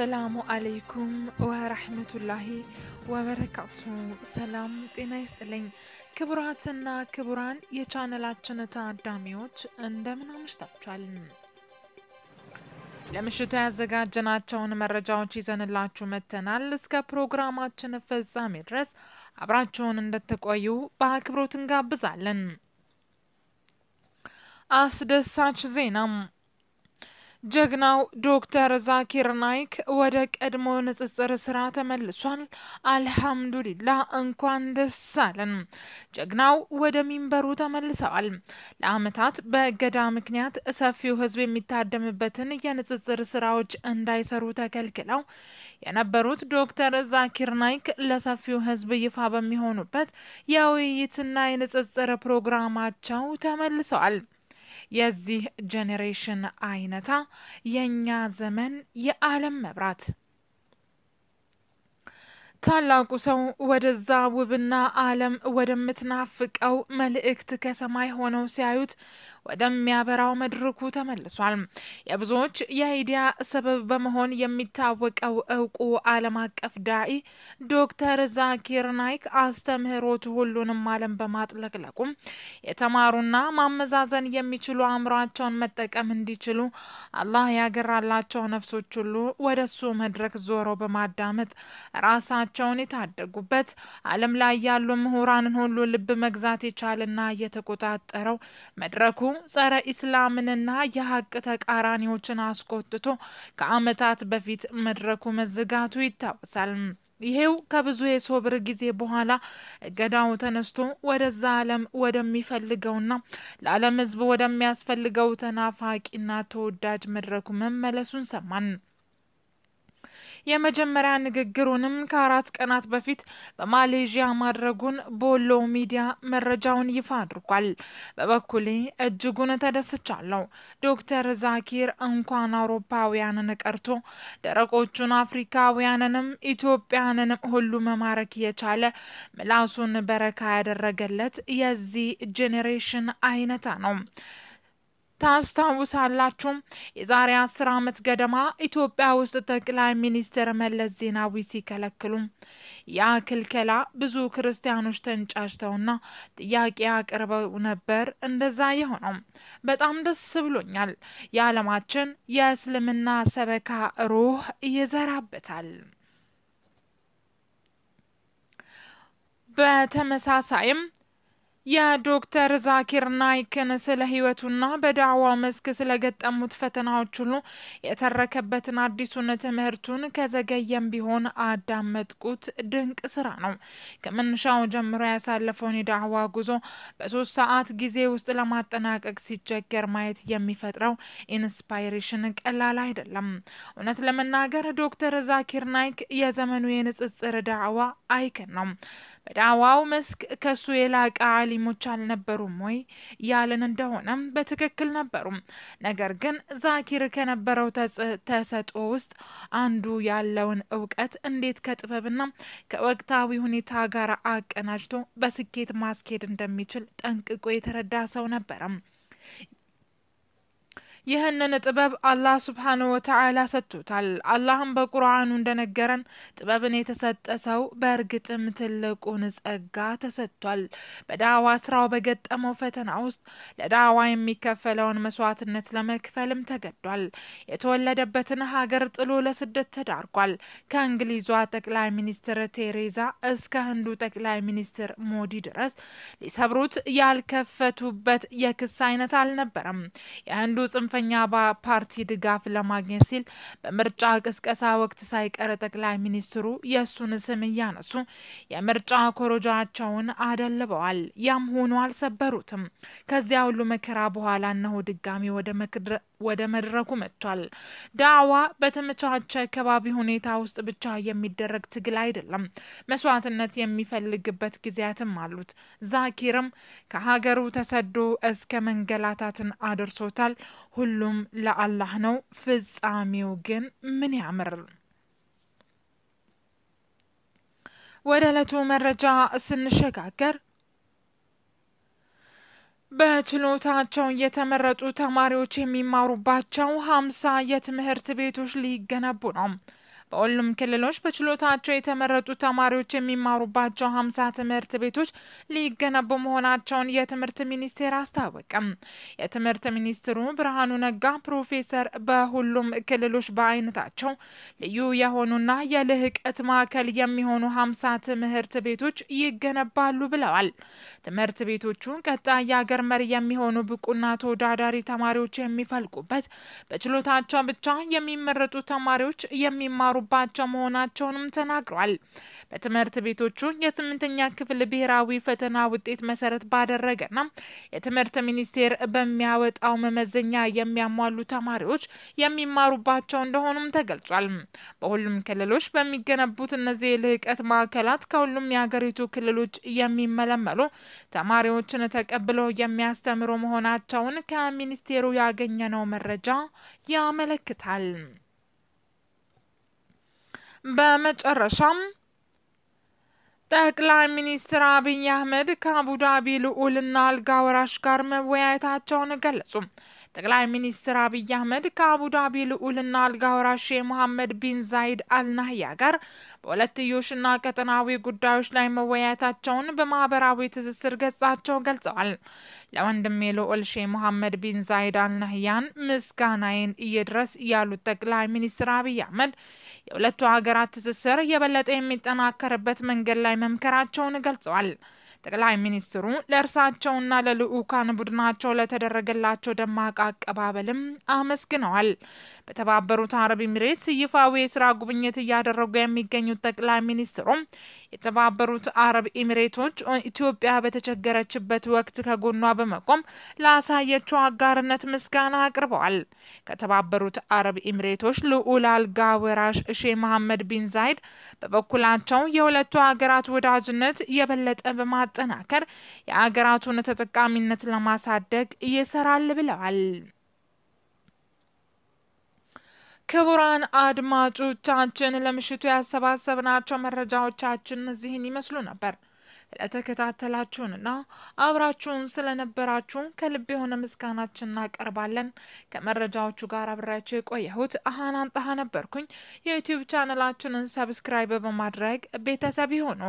አሰላሙ አለይኩም ወረህመቱላሂ ወበረካቱ። ሰላም ጤና ይስጥልኝ። ክቡራትና ክቡራን የቻነላችን ታዳሚዎች እንደምን አምሽታችኋል? ለምሽቱ ያዘጋጀናቸውን መረጃዎች ይዘንላችሁ መጥተናል። እስከ ፕሮግራማችን ፍጻሜ ድረስ አብራችሁን እንድትቆዩ በአክብሮት እንጋብዛለን። አስደሳች ዜናም ጀግናው ዶክተር ዛኪር ናይክ ወደ ቀድሞ ንጽጽር ስራ ተመልሷል። አልሐምዱሊላ እንኳን ደስ አለን። ጀግናው ወደ ሚንበሩ ተመልሰዋል። ለአመታት በእገዳ ምክንያት ሰፊው ህዝብ የሚታደምበትን የንጽጽር ስራዎች እንዳይሰሩ ተከልክለው የነበሩት ዶክተር ዛኪር ናይክ ለሰፊው ህዝብ ይፋ በሚሆኑበት የውይይትና የንጽጽር ፕሮግራማቸው ተመልሰዋል። የዚህ ጄኔሬሽን አይነታ የእኛ ዘመን የዓለም መብራት ታላቁ ሰው ወደዛ ውብና ዓለም ወደምትናፍቀው መልእክት ከሰማይ ሆነው ሲያዩት ወደሚያበራው መድረኩ ተመልሷል። የብዙዎች የአይዲያ ሰበብ በመሆን የሚታወቀው እውቁ ዓለም አቀፍ ዳኢ ዶክተር ዛኪር ናይክ አስተምህሮት ሁሉንም ዓለም በማጥለቅለቁም የተማሩና ማመዛዘን የሚችሉ አእምሯቸውን መጠቀም እንዲችሉ አላህ ያገራላቸው ነፍሶች ሁሉ ወደሱ መድረክ ዞረው በማዳመጥ ራሳቸው ራሳቸውን የታደጉበት ዓለም ላይ ያሉ ምሁራንን ሁሉ ልብ መግዛት የቻለና የተቆጣጠረው መድረኩ ጸረ ኢስላምንና የሀቅ ተቃራኒዎችን አስቆጥቶ ከዓመታት በፊት መድረኩ መዘጋቱ ይታወሳል። ይሄው ከብዙ የሶብር ጊዜ በኋላ እገዳው ተነስቶ ወደዛ ዓለም ወደሚፈልገውና ለዓለም ሕዝብ ወደሚያስፈልገው ተናፋቂና ተወዳጅ መድረኩ መመለሱን ሰማን። የመጀመሪያ ንግግሩንም ከአራት ቀናት በፊት በማሌዥያ ማድረጉን ቦሎ ሚዲያ መረጃውን ይፋ አድርጓል። በበኩሌ እጅጉን ተደስቻለሁ። ዶክተር ዛኪር እንኳን አውሮፓውያንን ቀርቶ ደረቆቹን አፍሪካውያንንም ኢትዮጵያንንም ሁሉ መማረክ የቻለ ምላሱን በረካ ያደረገለት የዚህ ጄኔሬሽን አይነታ ነው። ታስታውሳላችሁ? የዛሬ አስር ዓመት ገደማ ኢትዮጵያ ውስጥ ጠቅላይ ሚኒስትር መለስ ዜናዊ ሲከለክሉ ያ ክልከላ ብዙ ክርስቲያኖች ተንጫጭተውና ጥያቄ አቅርበው ነበር። እንደዛ የሆነው በጣም ደስ ብሎኛል። የዓለማችን የእስልምና ሰበካ ሩህ ይዘራበታል። በተመሳሳይም የዶክተር ዛኪር ናይክን ስለ ህይወቱና በዳዋ መስክ ስለገጠሙት ፈተናዎች ሁሉ የተረከበትን አዲሱን ትምህርቱን ከዘገየም ቢሆን አዳመጥቁት ድንቅ ስራ ነው። ከመነሻው ጀምሮ ያሳለፈውን የዳዋ ጉዞ በሶስት ሰዓት ጊዜ ውስጥ ለማጠናቀቅ ሲቸገር ማየት የሚፈጥረው ኢንስፓይሬሽን ቀላል አይደለም። እውነት ለመናገር ዶክተር ዛኪር ናይክ የዘመኑ የንጽጽር ዳዋ አይከን ነው። በዳዋው መስክ ከሱ የላቀ አሊሞች አልነበሩም ወይ ያልን እንደሆነም በትክክል ነበሩም። ነገር ግን ዛኪር ከነበረው ተሰጦ ውስጥ አንዱ ያለውን እውቀት እንዴት ከጥበብና ከወቅታዊ ሁኔታ ጋር አቀናጅቶ በስኬት ማስኬድ እንደሚችል ጠንቅቆ የተረዳ ሰው ነበረም። ይህንን ጥበብ አላህ ስብሓን ወተዓላ ሰጥቶታል። አላህም በቁርአኑ እንደነገረን ጥበብን የተሰጠ ሰው በእርግጥም ትልቁን ጸጋ ተሰጥቷል። በዳዋ ስራው በገጠመው ፈተና ውስጥ ለዳዋ የሚከፈለውን መስዋዕትነት ለመክፈልም ተገዷል። የተወለደበትን ሀገር ጥሎ ለስደት ተዳርጓል። ከእንግሊዟ ጠቅላይ ሚኒስትር ቴሬዛ እስከ ህንዱ ጠቅላይ ሚኒስትር ሞዲ ድረስ ሊሰብሩት ያልከፈቱበት የክስ አይነት አልነበረም። የህንዱ ጽንፈ ከጽንፈኛ ፓርቲ ድጋፍ ለማግኘት ሲል በምርጫ ቅስቀሳ ወቅት ሳይቀር ጠቅላይ ሚኒስትሩ የእሱን ስም እያነሱ የምርጫ ኮረጃቸውን አደልበዋል። ያም ሆኖ አልሰበሩትም። ከዚያ ሁሉ መከራ በኋላ እነሆ ድጋሚ ወደ መድረኩ መጥቷል። ዳዋ በተመቻቸ ከባቢ ሁኔታ ውስጥ ብቻ የሚደረግ ትግል አይደለም። መስዋዕትነት የሚፈልግበት ጊዜያትም አሉት። ዛኪርም ከሀገሩ ተሰዶ እስከ መንገላታትን አድርሶታል። ሁሉም ለአላህ ነው። ፍጻሜው ግን ምን ያምር? ወደ ዕለቱ መረጃ ስንሸጋገር በችሎታቸው የተመረጡ ተማሪዎች የሚማሩባቸው ሀምሳ የትምህርት ቤቶች ሊገነቡ ነው። በሁሉም ክልሎች በችሎታቸው የተመረጡ ተማሪዎች የሚማሩባቸው ሀምሳ ትምህርት ቤቶች ሊገነቡ መሆናቸውን የትምህርት ሚኒስቴር አስታወቀም። የትምህርት ሚኒስትሩ ብርሃኑ ነጋ ፕሮፌሰር በሁሉም ክልሎች በአይነታቸው ልዩ የሆኑና የልህቀት ማዕከል የሚሆኑ ሀምሳ ትምህርት ቤቶች ይገነባሉ ብለዋል። ትምህርት ቤቶቹ ቀጣይ የአገር መሪ የሚሆኑ ብቁና ተወዳዳሪ ተማሪዎች የሚፈልቁበት በችሎታቸው ብቻ የሚመረጡ ተማሪዎች የሚማሩ እየሰሩባቸው መሆናቸውንም ተናግሯል። በትምህርት ቤቶቹ የስምንተኛ ክፍል ብሔራዊ ፈተና ውጤት መሰረት ባደረገና የትምህርት ሚኒስቴር በሚያወጣው መመዘኛ የሚያሟሉ ተማሪዎች የሚማሩባቸው እንደሆኑም ተገልጿል። በሁሉም ክልሎች በሚገነቡት እነዚህ የልህቀት ማዕከላት ከሁሉም የሀገሪቱ ክልሎች የሚመለመሉ ተማሪዎችን ተቀብለው የሚያስተምሩ መሆናቸውን ከሚኒስቴሩ ያገኘነው መረጃ ያመለክታል። በመጨረሻም ጠቅላይ ሚኒስትር አብይ አህመድ ከአቡዳቢ ልዑልና አልጋ ወራሽ ጋር መወያየታቸውን ገለጹም። ጠቅላይ ሚኒስትር አብይ አህመድ ከአቡዳቢ ልዑልና አልጋ ወራሽ መሐመድ ቢን ዛይድ አልናህያ ጋር በሁለትዮሽና ቀጠናዊ ጉዳዮች ላይ መወያየታቸውን በማህበራዊ ትስስር ገጻቸው ገልጸዋል። ለወንድሜ ልዑል ሼህ መሐመድ ቢን ዛይድ አልናህያን ምስጋናዬን እየድረስ ያሉት ጠቅላይ ሚኒስትር አብይ አህመድ የሁለቱ ሀገራት ትስስር የበለጠ የሚጠናከርበት መንገድ ላይ መምከራቸውን ገልጸዋል። ጠቅላይ ሚኒስትሩ ለእርሳቸውና ለልዑካን ቡድናቸው ለተደረገላቸው ደማቅ አቀባበልም አመስግነዋል። በተባበሩት አረብ ኤሚሬትስ ይፋዊ የስራ ጉብኝት እያደረጉ የሚገኙት ጠቅላይ ሚኒስትሩ የተባበሩት አረብ ኤምሬቶች ኢትዮጵያ በተቸገረችበት ወቅት ከጎኗ በመቆም ላሳየችው አጋርነት ምስጋና አቅርበዋል። ከተባበሩት አረብ ኤምሬቶች ልዑል አልጋ ወራሽ ሼህ መሐመድ ቢን ዛይድ በበኩላቸው የሁለቱ ሀገራት ወዳጅነት የበለጠ በማ በማጠናከር የአገራቱን ተጠቃሚነት ለማሳደግ ይሰራል ብለዋል። ክቡራን አድማጮቻችን ለምሽቱ ያሰባሰብናቸው መረጃዎቻችን እዚህን ይመስሉ ነበር። ለተከታተላችሁንና አብራችሁን ስለነበራችሁ ከልብ የሆነ ምስጋናችን እናቀርባለን። ከመረጃዎቹ ጋር አብራችሁ የቆየሁት አሃናን ጣሃ ነበርኩኝ። የዩቲዩብ ቻናላችንን ሰብስክራይብ በማድረግ ቤተሰብ ይሁኑ።